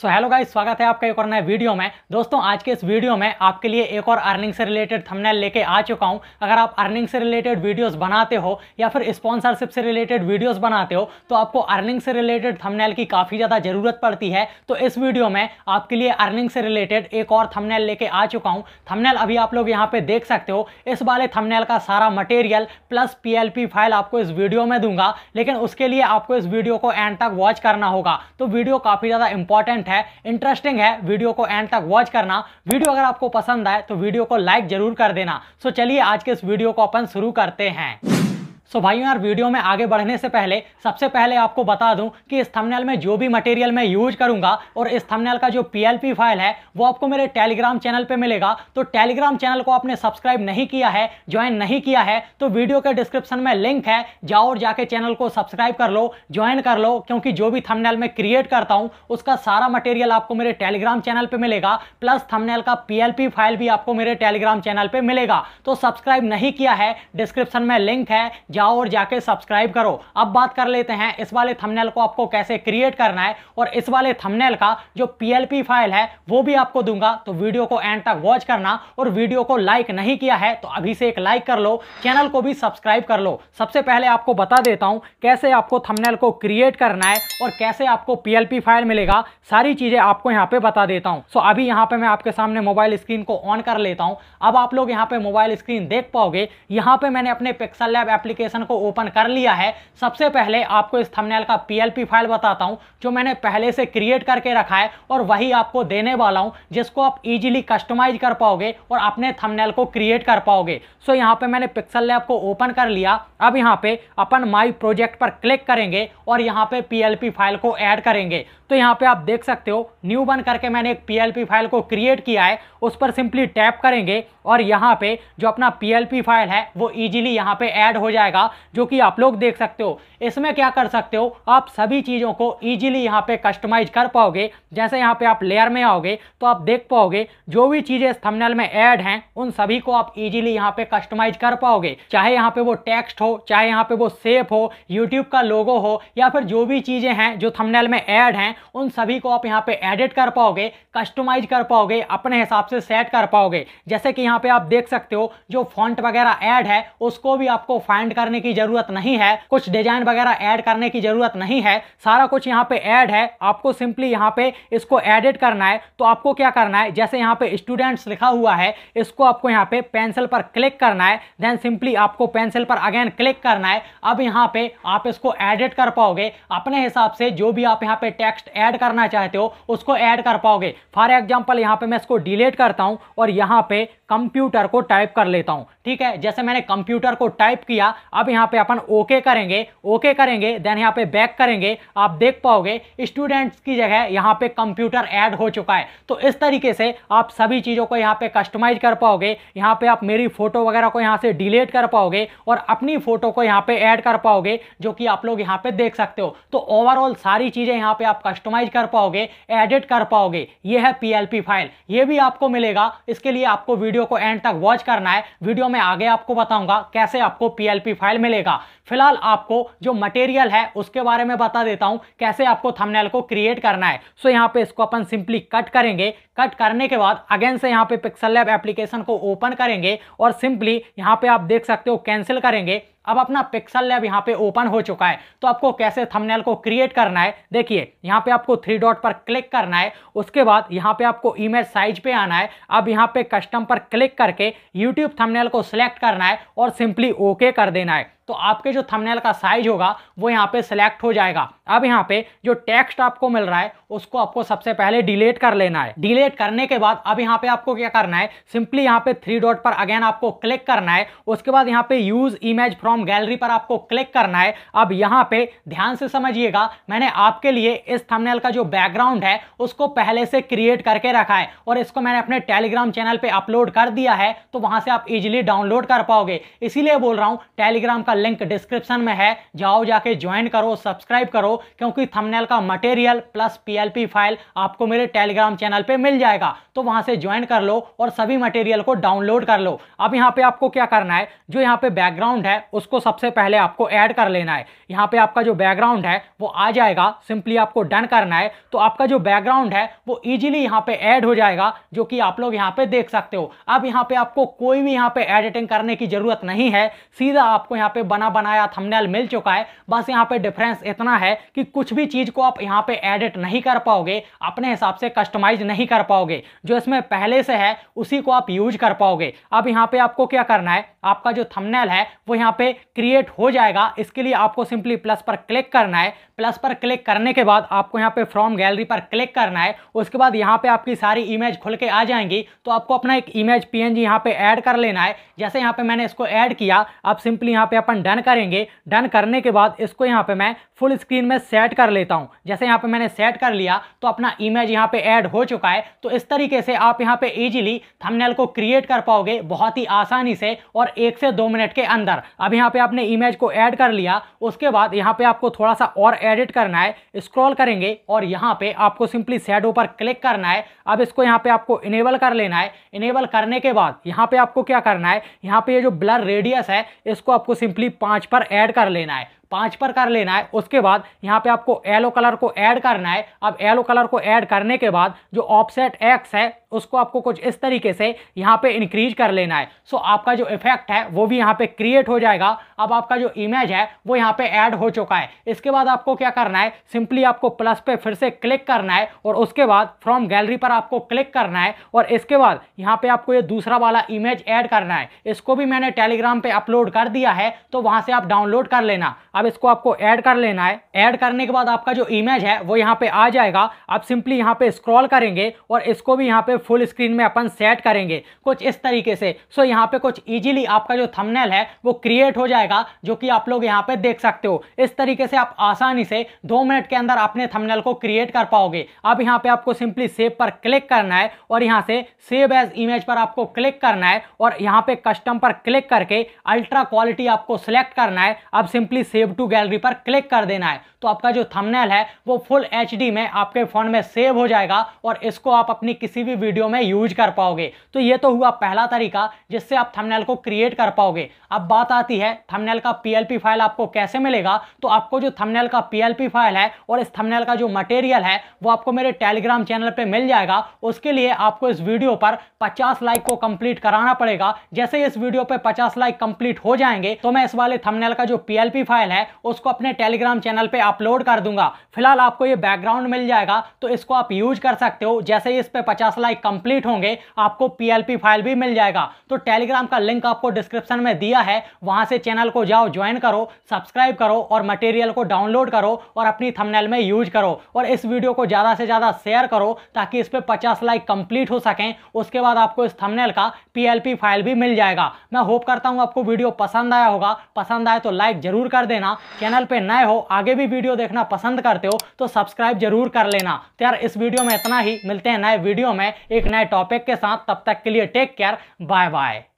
so hello guys स्वागत है आपका एक और नए वीडियो में दोस्तों आज के इस वीडियो में आपके लिए एक और अर्निंग से रिलेटेड थंबनेल लेके आ चुका हूं अगर आप अर्निंग से रिलेटेड वीडियोस बनाते हो या फिर स्पॉन्सरशिप से रिलेटेड वीडियोस बनाते हो तो आपको अर्निंग से रिलेटेड थंबनेल की काफ़ी ज़्यादा ज़रूरत पड़ती है तो इस वीडियो में आपके लिए अर्निंग से रिलेटेड एक और थमनेल लेके आ चुका हूँ थमनेल अभी आप लोग यहाँ पर देख सकते हो इस वाले थमनेल का सारा मटेरियल प्लस पी फाइल आपको इस वीडियो में दूंगा लेकिन उसके लिए आपको इस वीडियो को एंड तक वॉच करना होगा तो वीडियो काफ़ी ज़्यादा इंपॉर्टेंट कंटेंट है इंटरेस्टिंग है वीडियो को एंड तक वॉच करना वीडियो अगर आपको पसंद आए तो वीडियो को लाइक जरूर कर देना सो चलिए आज के इस वीडियो को अपन शुरू करते हैं सो भाइयों भाई यार वीडियो में आगे बढ़ने से पहले सबसे पहले आपको बता दूं कि इस थंबनेल में जो भी मटेरियल मैं यूज करूंगा और इस थंबनेल का जो पीएलपी फाइल है वो आपको मेरे टेलीग्राम चैनल पे मिलेगा तो टेलीग्राम चैनल को आपने सब्सक्राइब नहीं किया है ज्वाइन नहीं किया है तो वीडियो के डिस्क्रिप्शन में लिंक है जाओ और जाके चैनल को सब्सक्राइब कर लो ज्वाइन कर लो क्योंकि जो भी थमनेल मैं क्रिएट करता हूँ उसका सारा मटेरियल आपको मेरे टेलीग्राम चैनल पर मिलेगा प्लस थमनेल का पी फाइल भी आपको मेरे टेलीग्राम चैनल पर मिलेगा तो सब्सक्राइब नहीं किया है डिस्क्रिप्शन में लिंक है जाओ और जाके सब्सक्राइब करो अब बात कर लेते हैं इस वाले थंबनेल को आपको कैसे क्रिएट करना है और इस वाले थंबनेल का जो पी फाइल है वो भी आपको दूंगा तो वीडियो को एंड तक वॉच करना और वीडियो को लाइक नहीं किया है तो अभी से एक लाइक कर लो चैनल को भी सब्सक्राइब कर लो सबसे पहले आपको बता देता हूँ कैसे आपको थमनेल को क्रिएट करना है और कैसे आपको पी फाइल मिलेगा सारी चीज़ें आपको यहाँ पे बता देता हूँ सो अभी यहाँ पे मैं आपके सामने मोबाइल स्क्रीन को ऑन कर लेता हूँ अब आप लोग यहाँ पे मोबाइल स्क्रीन देख पाओगे यहाँ पे मैंने अपने पिक्सल लैब एप्लीकेशन एप्लीकेशन को ओपन कर लिया है सबसे पहले आपको इस थंबनेल का पीएलपी फाइल बताता हूं जो मैंने पहले से क्रिएट करके रखा है और वही आपको देने वाला हूं जिसको आप इजीली कस्टमाइज कर पाओगे और अपने थंबनेल को क्रिएट कर पाओगे सो यहाँ पे मैंने पिक्सल लैब को ओपन कर लिया अब यहाँ पे अपन माई प्रोजेक्ट पर क्लिक करेंगे और यहाँ पे पी फाइल को ऐड करेंगे तो यहाँ पे आप देख सकते हो न्यू बन करके मैंने एक पीएलपी फाइल को क्रिएट किया है उस पर सिंपली टैप करेंगे और यहाँ पे जो अपना पी फाइल है वो इजीली यहाँ पे ऐड हो जाएगा जाएगा जो कि आप लोग देख सकते हो इसमें क्या कर सकते हो आप सभी चीज़ों को ईजिली यहाँ पे कस्टमाइज कर पाओगे जैसे यहाँ पे आप लेयर में आओगे तो आप देख पाओगे जो भी चीज़ें इस थंबनेल में ऐड हैं उन सभी को आप ईजिली यहाँ पे कस्टमाइज कर पाओगे चाहे यहाँ पे वो टेक्स्ट हो चाहे यहाँ पे वो सेफ हो यूट्यूब का लोगो हो या फिर जो भी चीज़ें हैं जो थमनेल में ऐड हैं उन सभी को आप यहाँ पर एडिट कर पाओगे कस्टमाइज कर पाओगे अपने हिसाब से सेट कर पाओगे जैसे कि यहाँ पे आप देख सकते हो जो फॉन्ट वगैरह ऐड है उसको भी आपको फाइंड कर करने की जरूरत नहीं है कुछ डिजाइन वगैरह ऐड करने की जरूरत नहीं है सारा कुछ यहाँ पे ऐड है आपको सिंपली यहाँ पे इसको एडिट करना है तो आपको क्या करना है जैसे यहाँ पे स्टूडेंट्स लिखा हुआ है इसको आपको यहाँ पे पेंसिल पर क्लिक करना है देन सिंपली आपको पेंसिल पर अगेन क्लिक करना है अब यहाँ पे आप इसको एडिट कर पाओगे अपने हिसाब से जो भी आप यहाँ पे टेक्स्ट ऐड करना चाहते हो उसको ऐड कर पाओगे फॉर एग्जाम्पल यहाँ पे मैं इसको डिलीट करता हूँ और यहाँ पे कंप्यूटर को टाइप कर लेता हूँ ठीक है जैसे मैंने कंप्यूटर को टाइप किया अब यहाँ पे अपन ओके करेंगे ओके करेंगे देन यहाँ पे बैक करेंगे आप देख पाओगे स्टूडेंट्स की जगह यहाँ पे कंप्यूटर ऐड हो चुका है तो इस तरीके से आप सभी चीज़ों को यहाँ पे कस्टमाइज कर पाओगे यहाँ पे आप मेरी फोटो वगैरह को यहाँ से डिलीट कर पाओगे और अपनी फोटो को यहाँ पे ऐड कर पाओगे जो कि आप लोग यहाँ पे देख सकते हो तो ओवरऑल सारी चीज़ें यहाँ पे आप कस्टमाइज कर पाओगे एडिट कर पाओगे ये है पी फाइल ये भी आपको मिलेगा इसके लिए आपको वीडियो को एंड तक वॉच करना है वीडियो में आगे आपको बताऊंगा कैसे आपको पी फाइल प्रोफाइल मिलेगा फिलहाल आपको जो मटेरियल है उसके बारे में बता देता हूं कैसे आपको थंबनेल को क्रिएट करना है सो यहां यहाँ पे इसको अपन सिंपली कट करेंगे कट करने के बाद अगेन से यहाँ पे पिक्सल लैब एप्लीकेशन को ओपन करेंगे और सिंपली यहाँ पे आप देख सकते हो कैंसिल करेंगे अब अपना पिक्सल लैब यहाँ पे ओपन हो चुका है तो आपको कैसे थंबनेल को क्रिएट करना है देखिए यहाँ पे आपको थ्री डॉट पर क्लिक करना है उसके बाद यहाँ पे आपको इमेज साइज पे आना है अब यहाँ पे कस्टम पर क्लिक करके यूट्यूब थंबनेल को सिलेक्ट करना है और सिंपली ओके कर देना है तो आपके जो थंबनेल का साइज होगा वो यहाँ पे सिलेक्ट हो जाएगा अब यहाँ पे जो टेक्स्ट आपको मिल रहा है उसको आपको सबसे पहले डिलीट कर लेना है डिलीट करने के बाद अब यहाँ पे आपको क्या करना है सिंपली यहाँ पे थ्री डॉट पर अगेन आपको क्लिक करना है उसके बाद यहाँ पे यूज इमेज फ्रॉम गैलरी पर आपको क्लिक करना है अब यहाँ पे ध्यान से समझिएगा मैंने आपके लिए इस थमनेल का जो बैकग्राउंड है उसको पहले से क्रिएट करके रखा है और इसको मैंने अपने टेलीग्राम चैनल पर अपलोड कर दिया है तो वहां से आप इजिली डाउनलोड कर पाओगे इसीलिए बोल रहा हूँ टेलीग्राम का का लिंक डिस्क्रिप्शन में है जाओ जाके ज्वाइन करो सब्सक्राइब करो क्योंकि थंबनेल का मटेरियल प्लस पीएलपी फाइल आपको मेरे टेलीग्राम चैनल पे मिल जाएगा तो वहां से ज्वाइन कर लो और सभी मटेरियल को डाउनलोड कर लो अब यहाँ पे आपको क्या करना है जो यहाँ पे बैकग्राउंड है उसको सबसे पहले आपको ऐड कर लेना है यहाँ पे आपका जो बैकग्राउंड है वो आ जाएगा सिंपली आपको डन करना है तो आपका जो बैकग्राउंड है वो इजीली यहाँ पे ऐड हो जाएगा जो कि आप लोग यहाँ पे देख सकते हो अब यहाँ पे आपको कोई भी यहाँ पे एडिटिंग करने की जरूरत नहीं है सीधा आपको यहाँ पे बना बनाया थंबनेल मिल चुका है बस यहाँ पे डिफरेंस इतना है कि कुछ भी चीज़ को आप यहाँ पे एडिट नहीं कर पाओगे अपने हिसाब से कस्टमाइज नहीं कर पाओगे जो इसमें पहले से है उसी को आप यूज कर पाओगे अब यहाँ पे आपको क्या करना है आपका जो थमनेल है वो यहाँ पे क्रिएट हो जाएगा इसके लिए आपको सिंपली प्लस पर क्लिक करना है प्लस पर क्लिक करने के बाद आपको यहाँ पे फ्रॉम गैलरी पर क्लिक करना है उसके बाद यहाँ पे आपकी सारी इमेज खुल के आ जाएंगी तो आपको अपना एक इमेज पी एन यहाँ पे ऐड कर लेना है जैसे यहाँ पे मैंने इसको ऐड किया अब सिंपली यहाँ पे अपन डन करेंगे डन करने के बाद इसको यहाँ पे मैं फुल स्क्रीन में सेट कर लेता हूँ जैसे यहाँ पे मैंने सेट कर लिया तो अपना इमेज यहाँ पे ऐड हो चुका है तो इस तरीके से आप यहाँ पे इजीली थंबनेल को क्रिएट कर पाओगे बहुत ही आसानी से और एक से दो मिनट के अंदर अब यहाँ पे आपने इमेज को ऐड कर लिया उसके बाद यहाँ पे आपको थोड़ा सा और एडिट करना है स्क्रॉल करेंगे और यहाँ पे आपको सिंपली शेडो पर क्लिक करना है अब इसको यहाँ पे आपको इनेबल कर लेना है इनेबल करने के बाद यहाँ पे आपको क्या करना है यहाँ पे ये यह जो ब्लर रेडियस है इसको आपको सिंपली पाँच पर ऐड कर लेना है पाँच पर कर लेना है उसके बाद यहाँ पे आपको येलो कलर को ऐड करना है अब येलो कलर को ऐड करने के बाद जो ऑफसेट एक्स है उसको आपको कुछ इस तरीके से यहाँ पे इंक्रीज कर लेना है सो आपका जो इफेक्ट है वो भी यहाँ पे क्रिएट हो जाएगा अब आपका जो इमेज है वो यहाँ पे ऐड हो चुका है इसके बाद आपको क्या करना है सिंपली आपको प्लस पे फिर से क्लिक करना है और उसके बाद फ्रॉम गैलरी पर आपको क्लिक करना है और इसके बाद यहाँ पे आपको ये दूसरा वाला इमेज ऐड करना है इसको भी मैंने टेलीग्राम पर अपलोड कर दिया है तो वहाँ से आप डाउनलोड कर लेना अब इसको आपको ऐड कर लेना है ऐड करने के बाद आपका जो इमेज है वो यहाँ पे आ जाएगा आप सिंपली यहाँ पे स्क्रॉल करेंगे और इसको भी यहाँ पे फुल स्क्रीन में अपन सेट करेंगे कुछ इस तरीके से सो यहाँ पे कुछ इजीली आपका जो थंबनेल है वो क्रिएट हो जाएगा जो कि आप लोग यहाँ पे देख सकते हो इस तरीके से आप आसानी से दो मिनट के अंदर अपने थमनेल को क्रिएट कर पाओगे अब यहाँ पे आपको सिंपली सेव पर क्लिक करना है और यहाँ से सेव एज इमेज पर आपको क्लिक करना है और यहाँ पे कस्टम पर क्लिक करके अल्ट्रा क्वालिटी आपको सिलेक्ट करना है अब simply save save to gallery पर क्लिक कर देना है तो आपका जो थंबनेल है वो फुल एच में आपके फोन में सेव हो जाएगा और इसको आप अपनी किसी भी वीडियो में यूज कर पाओगे तो ये तो हुआ पहला तरीका जिससे आप थंबनेल को क्रिएट कर पाओगे अब बात आती है थंबनेल का पीएलपी फाइल आपको कैसे मिलेगा तो आपको जो थंबनेल का पीएलपी फाइल है और इस थंबनेल का जो मटेरियल है वो आपको मेरे टेलीग्राम चैनल पर मिल जाएगा उसके लिए आपको इस वीडियो पर पचास लाइक को कंप्लीट कराना पड़ेगा जैसे इस वीडियो पर पचास लाइक कंप्लीट हो जाएंगे तो मैं इस वाले थमनेल का जो पी फाइल है उसको अपने टेलीग्राम चैनल पर अपलोड कर दूंगा फिलहाल आपको ये बैकग्राउंड मिल जाएगा तो इसको आप यूज कर सकते हो जैसे ही इस पर पचास लाइक कंप्लीट होंगे आपको पी फाइल भी मिल जाएगा तो टेलीग्राम का लिंक आपको डिस्क्रिप्शन में दिया है वहां से चैनल को जाओ ज्वाइन करो सब्सक्राइब करो और मटेरियल को डाउनलोड करो और अपनी थंबनेल में यूज करो और इस वीडियो को ज़्यादा से ज़्यादा शेयर करो ताकि इस पर पचास लाइक कंप्लीट हो सकें उसके बाद आपको इस थंबनेल का पी फाइल भी मिल जाएगा मैं होप करता हूँ आपको वीडियो पसंद आया होगा पसंद आए तो लाइक ज़रूर कर देना लेना चैनल पे नए हो आगे भी वीडियो देखना पसंद करते हो तो सब्सक्राइब जरूर कर लेना तो यार इस वीडियो में इतना ही मिलते हैं नए वीडियो में एक नए टॉपिक के साथ तब तक के लिए टेक केयर बाय बाय